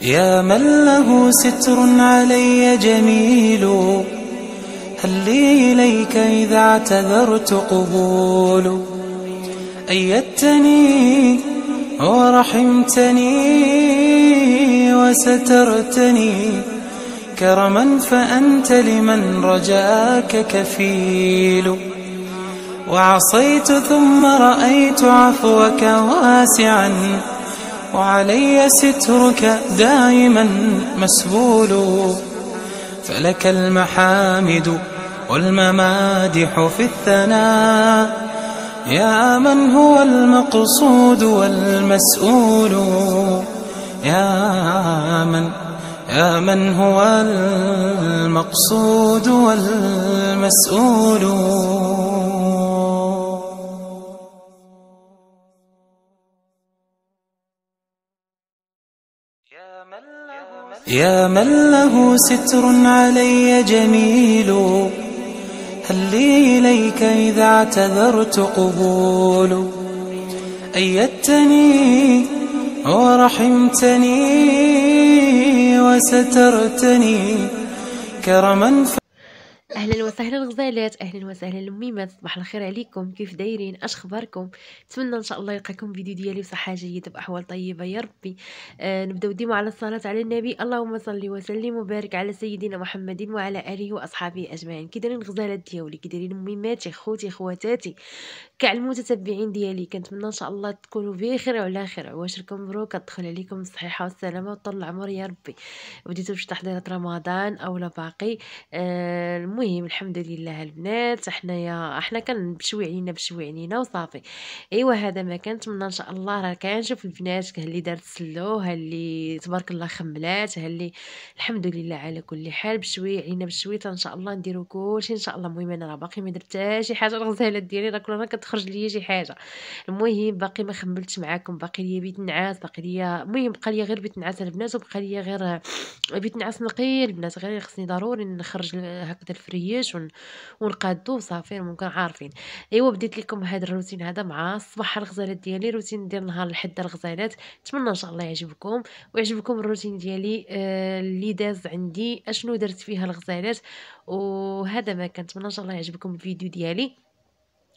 يا من له ستر علي جميل هل لي إليك إذا اعتذرت قبول أيدتني ورحمتني وسترتني كرما فأنت لمن رجاك كفيل وعصيت ثم رأيت عفوك واسعا وعلي سترك دائما مسبول فلك المحامد والممادح في الثناء يا من هو المقصود والمسؤول يا من يا من هو المقصود والمسؤول يا من له ستر علي جميل هل لي إليك إذا اعتذرت قبول أيدتني ورحمتني وسترتني كرما اهلا وسهلا غزالات اهلا وسهلا لميمات صباح الخير عليكم كيف دايرين اش خباركم نتمنى ان شاء الله يلقاكم فيديو ديالي بصحه جيده باحوال طيبه يا ربي آه نبداو ديما على الصلاه على النبي اللهم صل وسلم وبارك على سيدنا محمد وعلى اله واصحابه اجمعين كي دايرين غزالات ديالي كي دايرين ميماتي خوتي خواتاتي كاع المتتبعين ديالي كنتمنى ان شاء الله تكونوا بخير وعلى خير عواشركم مبروك تدخل عليكم بالصحه والسلامه وطول العمر يا ربي بديتو باش تحضيرات رمضان او لا باقي آه المهم الحمد لله البنات حنايا حنا كنبشوي علينا بشوي علينا وصافي ايوا هذا ما من ان شاء الله راه كنشوف البنات اللي دارت سلو اللي تبارك الله خملات ها اللي الحمد لله على كل حال بشوي علينا بشوي ان شاء الله نديرو كلشي ان شاء الله المهم انا راه باقي ما درت حتى شي حاجه الغزاله ديالي راه كل مره كتخرج ليا شي حاجه المهم باقي ما خملتش معاكم باقي ليا بيت نعاس باقي ليا المهم بقى ليا غير بيت نعاس البنات وبقى ليا غير بيت نعاس نقي البنات غير خصني ضروري نخرج هكذا الفرياج ونقادو وصافي ممكن عارفين ايوا بديت لكم هذا الروتين هذا مع الصباح الغزالات ديالي روتين ديال نهار الحد الغزالات نتمنى ان شاء الله يعجبكم ويعجبكم الروتين ديالي آه، اللي داز عندي اشنو درت فيها الغزالات وهذا ما كنتمنى ان شاء الله يعجبكم الفيديو ديالي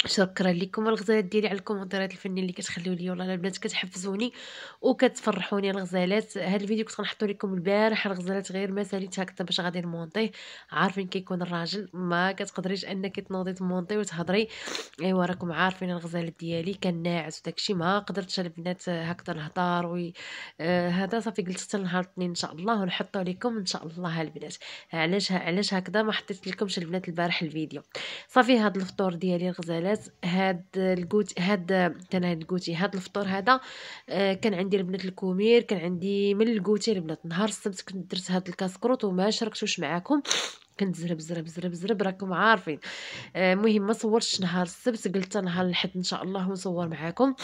شكرا لكم الغزالات ديالي على الكومونتيرات الفنيه اللي كتخليو لي والله البنات كتحفزوني وكتفرحوني الغزالات هذا الفيديو كنت غنحطو لكم البارح الغزالات غير ما ساليت هكا باش غادي نمونطيه عارفين كيكون الراجل ما كتقدريش انك تنوضي تمونطي وتهضري ايوا راكم عارفين الغزالات ديالي كان ناعس وداكشي ما قدرتش البنات آه، هكا نهضر وي آه، هذا صافي قلت حتى نهار الاثنين ان شاء الله ونحطو لكم ان شاء الله البنات علاش علاش هكذا ما حطيت لكمش البنات البارح الفيديو صافي هذا الفطور ديالي الغزالات البنات هاد الكوتي هاد كان هاد الكوتي هاد الفطور هذا آه كان عندي البنات الكومير كان عندي من الكوتي البنات نهار السبت كنت درت هاد الكاسكروت وما شاركتوش معاكم كنت زرب زرب زرب زرب راكم عارفين آه، المهم آه ما صورتش نهار السبت قلت نهار الحد ان شاء الله ونصور معاكم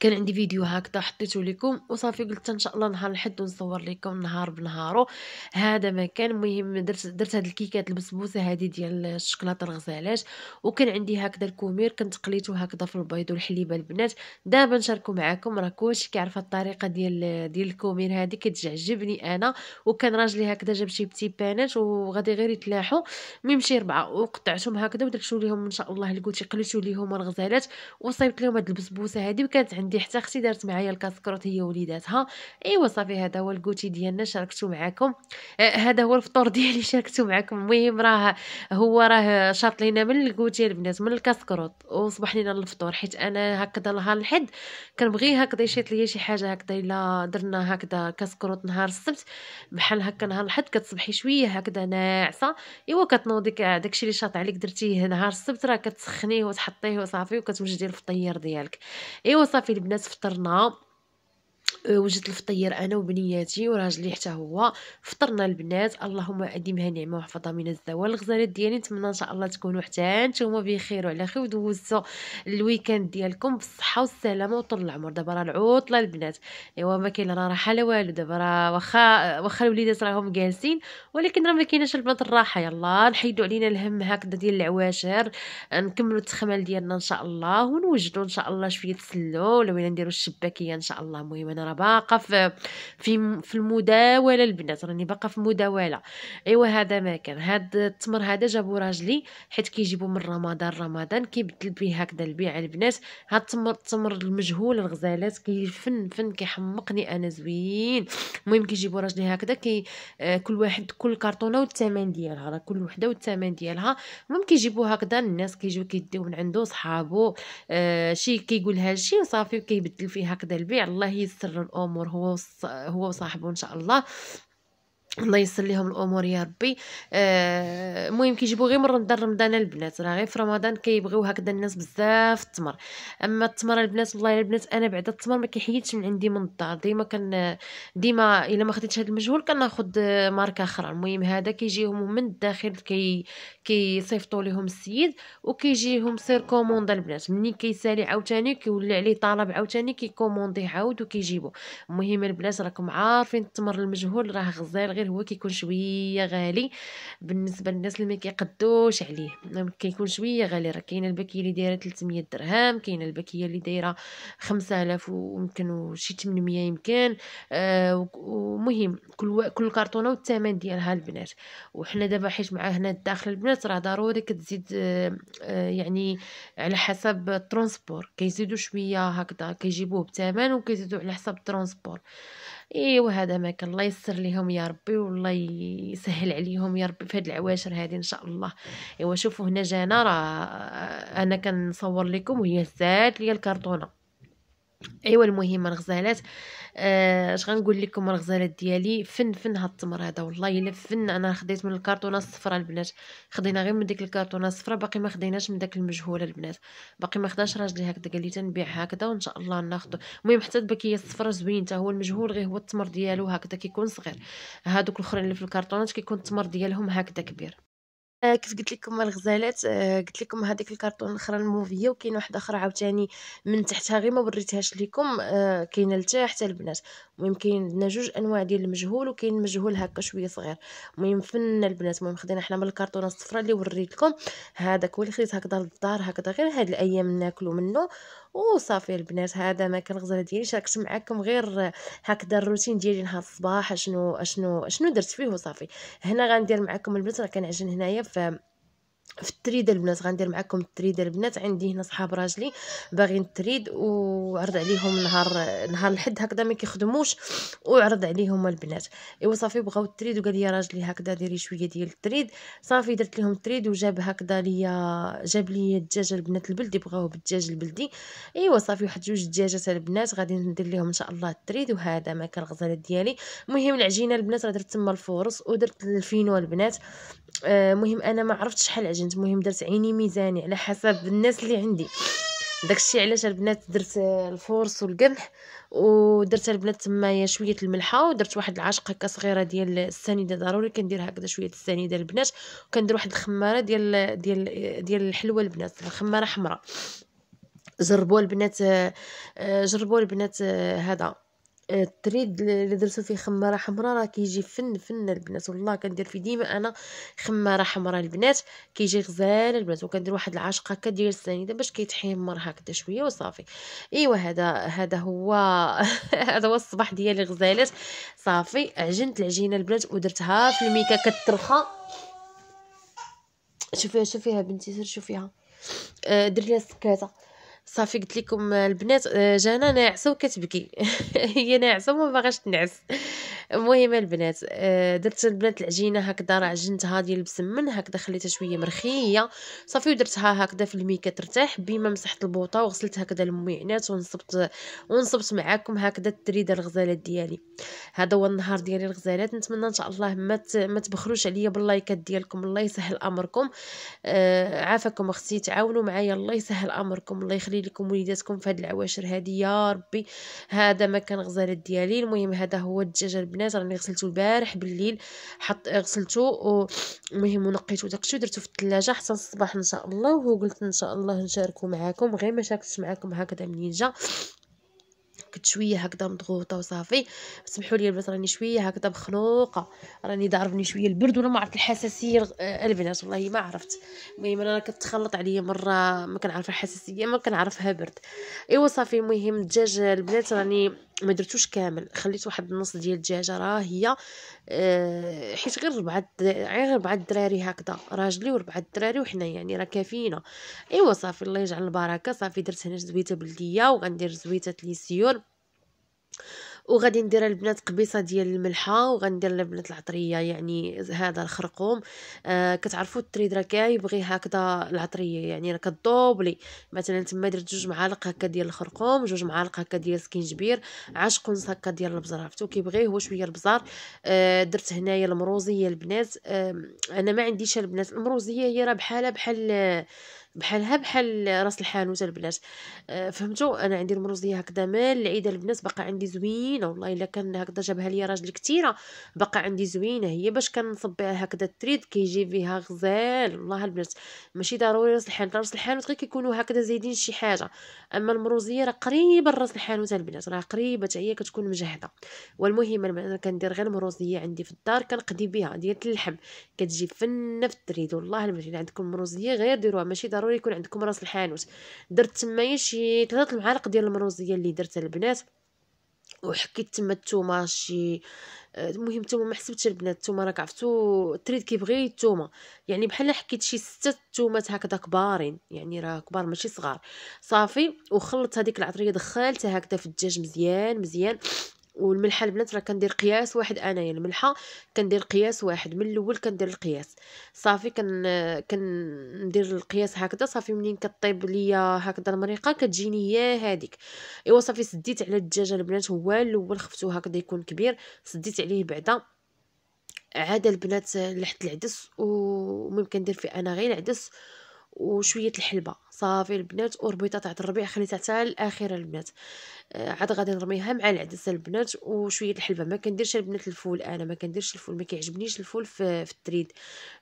كان عندي فيديو هكذا حطيته لكم وصافي قلت ان شاء الله نهار نحد ونصور لكم نهار بنهارو هذا ما كان مهم درت درت هاد الكيكات البسبوسه هادي ديال الشكلاطه الغزالاش وكان عندي هكذا الكومير كنت قليته هكذا في البيض والحليب البنات دابا نشاركو معكم راه كلشي كيعرف الطريقه ديال ديال الكومير هادي كتعجبني انا وكان راجلي هكذا جاب شي بتي بانات وغادي غير يتلاحوا المهم شي ربعه وقطعتهم هكذا ودرتو ليهم ان شاء الله الكوتي قليتو ليهم الغزالات وصايبت لهم هاد البسبوسه هادي وكانت عندي حتى اختي دارت معايا الكاسكروت هي وليداتها ايوا صافي هذا هو الكوتي ديالنا شاركتو معاكم آه، هذا هو الفطور ديالي شاركتو معاكم المهم راه هو راه شاط لينا من الكوتي البنات من الكاسكروت وصبح لينا الفطور حيت انا هكذا نهار الحد كنبغي هكذا يشيط ليا شي حاجه هكذا الا درنا هكذا كاسكروت نهار السبت بحال هكا نهار الحد كتصبحي شويه هكذا ناعسه ايوا كتنوضي داكشي اللي شاط عليك درتيه نهار السبت راه كتسخنيه وتحطيه وصافي وكتوجدي الفطير ديالك ايوا صافي صافي البنات فطرنا أه، وجدت الفطير انا وبنياتي وراجلي حتى هو فطرنا البنات اللهم اديمها نعمه وحفظها من الزوال الغزالات ديالي نتمنى ان شاء الله تكونوا حتى نتوما بخير وعلى خير ودوزتوا الويكاند ديالكم بالصحه والسلامه وطول العمر دابا راه العطله البنات ايوا ما كاين راه راحه لا والو دابا راه واخا واخا الوليدات راهم جالسين ولكن راه ما كايناش البنات الراحه يلا نحيدوا علينا الهم هكذا ديال العواشر نكملوا التخمال ديالنا ان شاء الله ونوجدوا ان شاء الله شويه تسلوا ولا نديروا الشباكيه ان شاء الله المهم انا راه باقا في في, في المداوله البنات راني باقا في مداوله ايوا هذا ما كان هاد التمر هذا جابو راجلي حيت كيجيبو من رمضان رمضان كيبدل بيه هكذا البيع البنات هاد التمر التمر المجهول الغزالات كيفن فن كيحمقني انا زوين المهم كيجيبو راجلي هكذا كي آه، كل واحد كل كرتونه والثمن ديالها راه كل وحده والثمن ديالها المهم كيجيبو هكذا الناس كيجيو كيديو من عنده صحابو آه شي كيقول هادشي وصافي وكيبدل فيه هكذا البيع الله يسر تسر الامور هو هو وصاحبه ان شاء الله الله يسر لهم الامور يا ربي آه، المهم كيجيبوا غير من رمضان رمضان البنات راه غير في رمضان كيبغيو هكذا الناس بزاف التمر اما التمر البنات والله البنات انا بعد التمر ما كيحيدش من عندي من الدار ديما كان ديما الا ما خديتش هذا المجهول كناخذ ماركه اخرى المهم هذا كيجيهم من الداخل كي كيصيفطوا لهم السيد وكيجيهم سير كوموند البنات ملي كيسالي عاوتاني كيولي عليه طلب عاوتاني كيكوموندي عاود وكيجيبو المهم البنات راكم عارفين التمر المجهول راه غزال غير هو كيكون شويه غالي بالنسبه للناس اللي ما كيقدوش عليه كيكون شويه غالي راه كاينه الباكيه اللي دايره 300 درهم كاينه الباكيه اللي دايره 5000 ويمكن شي 800 يمكن آه ومهم كل كل كرتونه والثمن ديالها البنات وحنا دابا حيت مع هنا الداخل البنات راه ضروري كتزيد آه، آه، يعني على حسب الترونسبور كيزيدوا شويه هكذا كيجيبوه بثمن وكيزيدوا على حسب الترونسبور ايوا هذا كان الله يسر ليهم يا ربي والله يسهل عليهم يا ربي في هاد العواشر هذه ان شاء الله ايوا شوفوا هنا جانا راه انا كنصور لكم وهي سات ليا الكرتونه ايوا المهم الغزالات آه، اش آه غنقول لكم الغزالات ديالي فن فن هاد التمر هذا والله الا فن انا خديت من الكرتونه الصفراء البنات خدينا غير من ديك الكرتونه الصفراء باقي ما خديناش من داك المجهوله البنات باقي ما خداش راجلي هكذا قال لي تنبيع هكذا وان شاء الله ناخذ المهم حتى البكيه الصفراء زوين حتى هو المجهول غير هو التمر ديالو هكذا كيكون صغير هادوك الاخرين اللي في الكرتونات كيكون التمر ديالهم هكذا كبير آه، كيف قلت لكم الغزالات آه، قلت لكم هذيك الكرتون الاخرى الموفيه وكاين واحده اخرى عاوتاني من تحتها غير ما وريتهاش لكم آه، كاينه لتحت البنات المهم كاين عندنا جوج انواع ديال المجهول وكاين مجهول هكا شويه صغير المهم فن البنات المهم خدينا حنا من الكرتونه الصفراء اللي وريت لكم هذاك هو اللي خديت هكذا للدار هكذا غير هاد الايام ناكلو منه وصافي البنات هذا ما كان الغزاله ديالي شاركت معكم غير هكذا الروتين ديالي نهار الصباح اشنو اشنو اشنو درت فيه وصافي هنا غندير معكم البنات راه كنعجن هنايا في في التريد البنات غندير معكم التريد البنات عندي هنا صحاب راجلي باغيين التريد وعرض عليهم نهار نهار الحد هكذا ما كيخدموش وعرض عليهم البنات ايوا صافي بغاو التريد وقال لي راجلي هكذا ديري شويه ديال التريد صافي درت لهم التريد وجاب هكذا ليا جاب لي الدجاج البنات البلدي بغاوه بالدجاج البلدي ايوا صافي واحد جوج دجاجات البنات غادي ندير لهم ان شاء الله التريد وهذا ما كان الغزالات ديالي المهم العجينه البنات راه درت تما الفورص ودرت الفينو البنات آه، مهم انا ما عرفتش شحال عجنت مهم درت عيني ميزاني على حسب الناس اللي عندي داكشي علاش البنات درت آه، الفورس والقمح ودرت البنات تمايا شويه الملحه ودرت واحد العشقه هكا صغيره ديال السنيده ضروري كندير هكذا شويه السنيده البنات وكندير واحد الخماره ديال ديال ديال الحلوه البنات الخماره حمراء جربوا البنات آه، جربوا البنات هذا التريد اللي درتو فيه خماره حمراء راه كيجي فن فن البنات والله كندير فيه ديما انا خماره حمراء البنات كيجي غزال البنات وكندير واحد العشقه ديال السنيده باش كيتحمر هكدا شويه وصافي ايوا هذا هذا هو هذا هو الصباح ديالي غزالات صافي عجنت العجينه البنات ودرتها في الميكا كترخى شوفيها شوفيها بنتي سير شوفيها آه، درت لها السكاته صافي قلت لكم البنات آه، جانا ناعسه وكتبكي هي ناعسه وما باغاش تنعس المهم البنات آه، درت البنات العجينه هكذا راه عجنتها ديال البسمن هكذا خليتها شويه مرخيه صافي ودرتها هكذا في المي كترتاح بما مسحت البوطه وغسلت هكذا المعينات ونصبت ونصبت معاكم هكذا التريده الغزالات ديالي هذا هو النهار ديالي الغزالات نتمنى ان شاء الله ما ما تبخلوش عليا باللايكات ديالكم الله يسهل امركم آه عافاكم اختي تعاونوا معايا الله يسهل امركم الله يخلي لكم وليداتكم في هذه العواشر هذه يا ربي هذا ما كان غزالات ديالي المهم هذا هو الدجاج البنات راني غسلته البارح بالليل حط غسلته المهم ونقيته داكشي درته في الثلاجه حتى الصباح ان شاء الله وقلت ان شاء الله نشاركو معاكم غير ما شاركتش معاكم هكذا منين جا كنت شويه هكذا مضغوطه وصافي سمحوا لي البنات راني شويه هكذا مخنوقه راني ضاربني شويه البرد ولا ما عرفت الحساسيه آه، البنات والله ما عرفت المهم انا كتخلط عليا مره ما كنعرف الحساسيه ما كنعرفها برد ايوا صافي المهم الدجاج البنات راني ما درتوش كامل خليت واحد النص ديال الدجاجه راه هي آه، حيت غير ربعه غير ربعه الدراري هكذا راجلي وربعه الدراري وحنا يعني راه كافينا ايوا صافي الله يجعل البركه صافي درت هنا زويته بلديه وغندير زويته ليسيون وغادي ندير البنات قبيصه ديال الملحه وغندير البنات العطريه يعني هذا الخرقوم آه كتعرفوا التريد راه كيبغي هكذا العطريه يعني راه كطوبلي مثلا تما درت جوج معالق هكا ديال الخرقوم جوج معالق هكا ديال السكينجبير نص هكا ديال البزار عرفتو كيبغيه هو شويه البزار آه درت هنايا المروزيه البنات آه انا ما عنديش البنات المروزيه هي راه بحالها بحال بحالها بحال راس الحانوت البنات آه، فهمتوا انا عندي المروز ديال هكذا مال العيد البنات باقا عندي زوينه والله الا كان هكذا جابها لي راجل كثيره باقا عندي زوينه هي باش كنصبيها هكذا التريد كيجي فيها غزال والله البنات ماشي ضروري راس الحانوت راس الحانوت غير كيكونوا هكذا زايدين شي حاجه اما المروزيه راه قريبه لراس الحانوت البنات راه قريبه حتى هي كتكون مجهده والمهم انا كندير غير المروزيه عندي في الدار كنقدي بها ديال اللحم كتجي فنه في التريد والله البنات عندكم مروزيه غير ديروها ماشي ضروري ضروري يكون عندكم راس الحانوت درت تمايا شي ثلاثه المعالق ديال المروزيه اللي درتها البنات وحكيت تما التومه شي آه، المهم التومه ما حسبتش البنات التومه راك عرفتو التريد كيبغي التومه يعني بحال حكيت شي سته تومات هكذا كبارين يعني راه كبار ماشي صغار صافي وخلطت هذيك العطريه دخلتها هكذا في الدجاج مزيان مزيان والملحه البنات راه كندير قياس واحد انايا يعني الملحه كندير قياس واحد من الاول كندير القياس صافي كن كندير القياس هكذا صافي منين كطيب ليا هكذا المريقه كتجيني هي هذيك ايوا صافي سديت على الدجاج البنات هو الاول خفتو هكذا يكون كبير سديت عليه بعدا عاد البنات لحت العدس وممكن ندير فيه انا غير العدس وشويه الحلبه صافي البنات وربيطه تاع الربيع خليتها حتى الاخيره البنات آه، عاد غادي نرميها مع العدس البنات وشويه الحلبه ما كنديرش البنات الفول انا ما كنديرش الفول ما كيعجبنيش الفول في, في التريد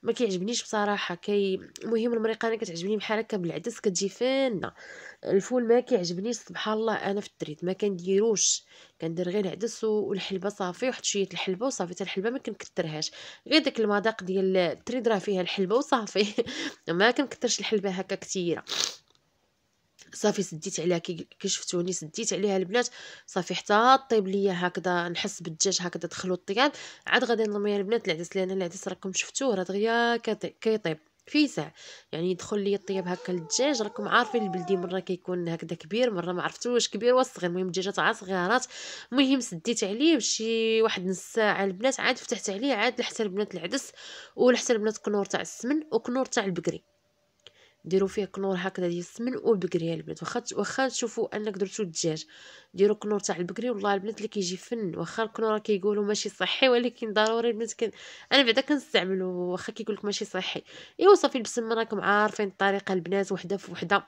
ما كيعجبنيش بصراحه كي المهم المريقه انا كتعجبني بحال هكا بالعدس كتجي فانه الفول ما كيعجبنيش سبحان الله انا في التريد ما كنديروش كندير غير العدس والحلبه صافي وحط شويه الحلبه وصافي حتى الحلبه ما كنكثرهاش غير داك المذاق ديال التريد راه فيها الحلبه وصافي ما كنكثرش الحلبه هكا كثيره صافي سديت عليها كي شفتوني سديت عليها البنات صافي حتى طيب ليا هكذا نحس بالدجاج هكذا دخلوا الطياب عاد غادي نلمي البنات العدس لان العدس راكم شفتوه راه دغيا كيطيب فيسع يعني يدخل لي الطياب هكا الدجاج راكم عارفين البلدي مره كيكون هكذا كبير مره ما عرفت واش كبير ولا صغير المهم الدجاجات عا صغيرات المهم سديت عليه بشي واحد نص ساعه البنات عاد فتحت عليه عاد لحتى البنات العدس ولحتى البنات كنور تاع السمن وكنور تاع البقري ديروا فيه كنور هكذا ديال السمن وبكري البنات واخا واخا تشوفوا انك درتو الدجاج ديروا كنور تاع البقري والله البنات اللي كيجي فن واخا الكنور راه كيقولوا ماشي صحي ولكن ضروري البنات كن... انا بعدا كنستعملو واخا كيقول لك ماشي صحي ايوا صافي البسمه راكم عارفين الطريقه البنات وحده في وحده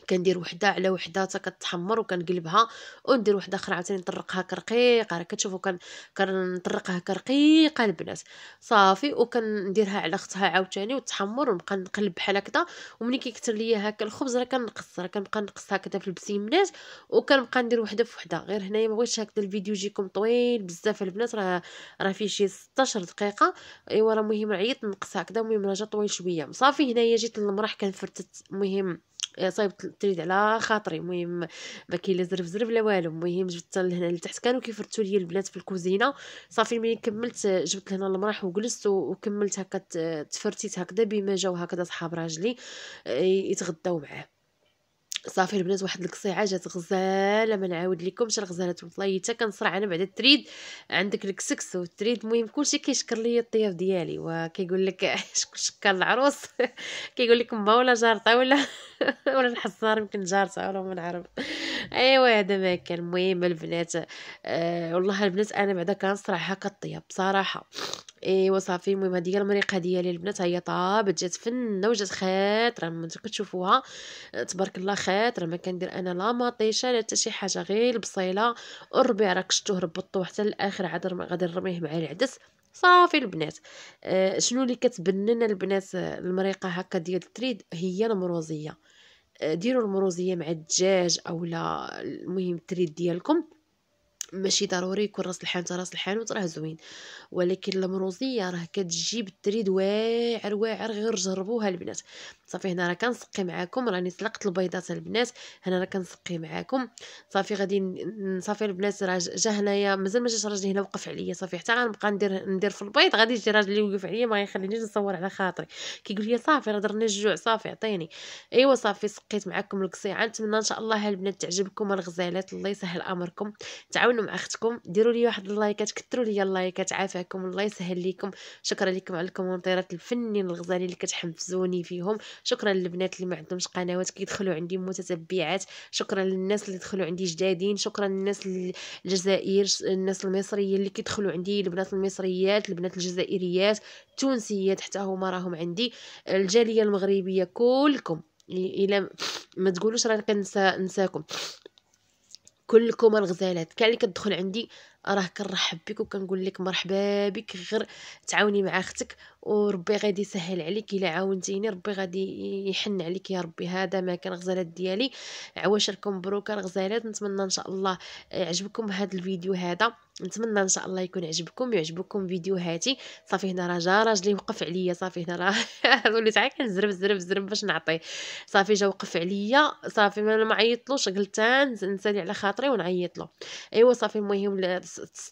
كندير وحده على وحده حتى كتحمر وكنقلبها وندير وحده اخرى عاوتاني نطرقها كرقيقه راه كتشوفوا كن كنطرقها كرقيقه البنات صافي وكنديرها على اختها عاوتاني وتحمر ونبقى نقلب بحال هكذا وملي كيكثر ليا هكا الخبز راه كنقص راه كنبقى نقص هكذا في البسيمنات وكنبقى ندير وحده في وحده غير هنايا ما بغيتش هكذا الفيديو يجيكم طويل بزاف البنات راه راه فيه شي 16 دقيقه ايوا راه مهم عيطت نقص هكذا المهم راه جا طويل شويه صافي هنايا جيت للمراح كنفرتت المهم صايبت طيب، التريد على خاطري المهم ما كاين لا زرف زرف لا والو المهم جبت لهنا لتحت كانوا كيفرتوا لي البنات في الكوزينه صافي ملي كملت جبت لهنا المراح وجلست وكملت هكا تفرتيت هكذا بما جاو هكذا صحاب راجلي إيه، يتغداو معاه صافي البنات واحد القصيعه جات غزاله ما نعاود لكمش راه غزالات حتى كنصرع انا بعد التريد عندك الكسكس والتريد المهم كلشي كيشكر ليا الطياب ديالي وكيقول لك شكون شكر العروس كيقول لك ما ولا جارتها ولا ولا الحصار يمكن جارتها ولا ما نعرف ايوا هذا ما كان المهم البنات آه والله البنات انا بعدا كنصرع هكا الطياب بصراحه ايوا صافي المهم هذه هي المريقه ديالي البنات هي طابت جات فنه وجات خاطره من تشوفوها أه، تبارك الله خاطره ما كندير انا لا مطيشه لا حتى شي حاجه غير البصيله الربيع راه كشتوه ربطوه حتى الاخر عاد غادي نرميه مع العدس صافي البنات أه، شنو اللي كتبنن البنات أه، المريقه هكا ديال التريد هي المروزيه ديروا المروزيه مع الدجاج اولا المهم التريد ديالكم ماشي ضروري يكون راس الحانوت راس الحانوت راه زوين ولكن المروزيه راه كتجي بالتريد واعر واعر غير جربوها البنات صافي هنا راه كنسقي معاكم راني سلقت البيضات البنات هنا راه كنسقي معاكم صافي غادي صافي البنات راه جا هنايا مازال ما جاش راجلي هنا وقف عليا صافي حتى غنبقى ندير ندير في البيض غادي يجي راجلي يوقف عليا ما يخلينيش نصور على خاطري كيقول لي صافي راه درنا الجوع صافي عطيني ايوا صافي سقيت معاكم القصيعه نتمنى ان شاء الله البنات تعجبكم الغزالات الله يسهل امركم تعاونوا مع اختكم ديروا لي واحد اللايكات كثروا لي اللايكات عافاكم الله يسهل ليكم شكرا لكم على الكومونتيرات الفنين الغزالين اللي كتحمسوني فيهم شكرا للبنات اللي ما عندهمش قنوات كيدخلوا عندي متتبعات شكرا للناس اللي دخلوا عندي جدادين شكرا للناس الجزائر الناس المصريه اللي كيدخلوا عندي البنات المصريات البنات الجزائريات التونسيات حتى هما راهم عندي الجاليه المغربيه كلكم الا ما تقولوش راني كنسى نساكم كلكم الغزالات كاع اللي كتدخل عندي راه كنرحب بك وكنقول لك مرحبا بك غير تعاوني مع اختك وربي غادي يسهل عليك الا عاونتيني ربي غادي يحن عليك يا ربي هذا ما كان غزالات ديالي عواشركم مبروكه الغزالات نتمنى ان شاء الله يعجبكم هذا الفيديو هذا نتمنى ان شاء الله يكون عجبكم يعجبكم فيديوهاتي صافي هنا راه جا راجلي وقف عليا صافي هنا راه وليت عا كنزرب زرب زرب باش نعطيه صافي جا وقف عليا صافي ما عيطلوش قلت نسالي على خاطري ونعيط له ايوا صافي المهم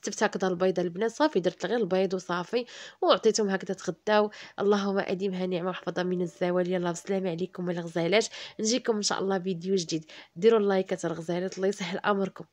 تفتقد البيضه البنات صافي درت غير البيض وصافي وعطيتهم هكذا تغداو اللهم اديمها نعمه وحفظها من الزوال يلا بسلامه عليكم الغزالات نجيكم ان شاء الله فيديو جديد ديروا اللايكات الغزالات الله يسهل امركم